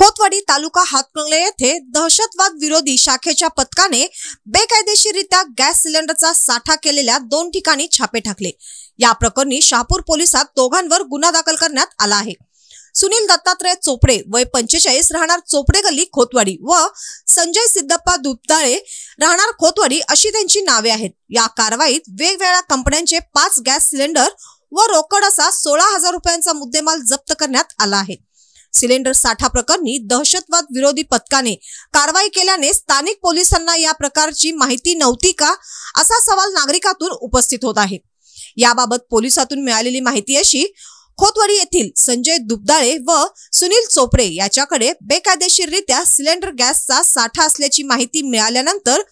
खोतवाडी तालुका हातकंगले येथे दहशतवाद विरोधी शाखेच्या पथकाने बेकायदेशीरित्या गॅस सिलेंडरचा साठा केलेल्या दोन ठिकाणी छापे टाकले या प्रकरणी शहापूर पोलिसात दोघांवर गुन्हा दाखल करण्यात आला आहे सुनील दत्तात्रय चोपडे वय पंचेचाळीस राहणार चोपडे गल्ली खोतवाडी व संजय सिद्धप्पा दुपदाळे राहणार खोतवाडी अशी त्यांची नावे आहेत या कारवाईत वेगवेगळ्या कंपन्यांचे पाच गॅस सिलेंडर व रोकड असा सोळा हजार रुपयांचा मुद्देमाल जप्त करण्यात आला आहे सिलेंडर साठा प्रकरणी दहशतवाद विरोधी पथकाने कारवाई केल्याने स्थानिक पोलिसांना या प्रकारची माहिती नव्हती का असा सवाल नागरिकातून उपस्थित होत आहे याबाबत पोलिसातून मिळालेली माहिती अशी खोतवडी येथील संजय दुबदाळे व सुनील चोपडे याच्याकडे बेकायदेशीररित्या सिलेंडर गॅसचा साठा असल्याची माहिती मिळाल्यानंतर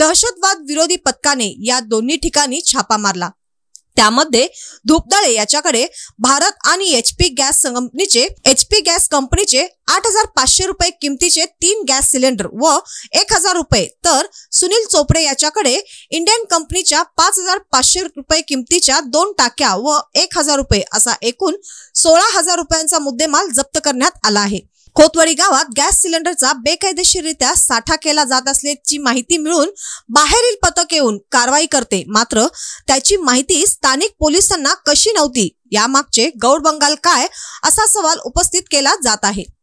दहशतवाद विरोधी पथकाने या दोन्ही ठिकाणी छापा मारला त्यामध्ये धुपदाळे याच्याकडे भारत आणि एच पी गॅस कंपनीचे पी गॅस कंपनीचे आठ हजार पाचशे रुपये किमतीचे तीन गॅस सिलेंडर व एक हजार रुपये तर सुनील चोपडे याच्याकडे इंडियन कंपनीच्या पाच हजार पाचशे रुपये किमतीच्या दोन टाक्या व एक हजार रुपये असा एकूण सोळा हजार रुपयांचा मुद्देमाल जप्त करण्यात आला आहे खोतवाडी गावात गॅस सिलेंडरचा बेकायदेशीररित्या साठा केला जात असल्याची माहिती मिळून बाहेरील पथक येऊन कारवाई करते मात्र त्याची माहिती स्थानिक पोलिसांना कशी नव्हती यामागचे गौड बंगाल काय असा सवाल उपस्थित केला जात आहे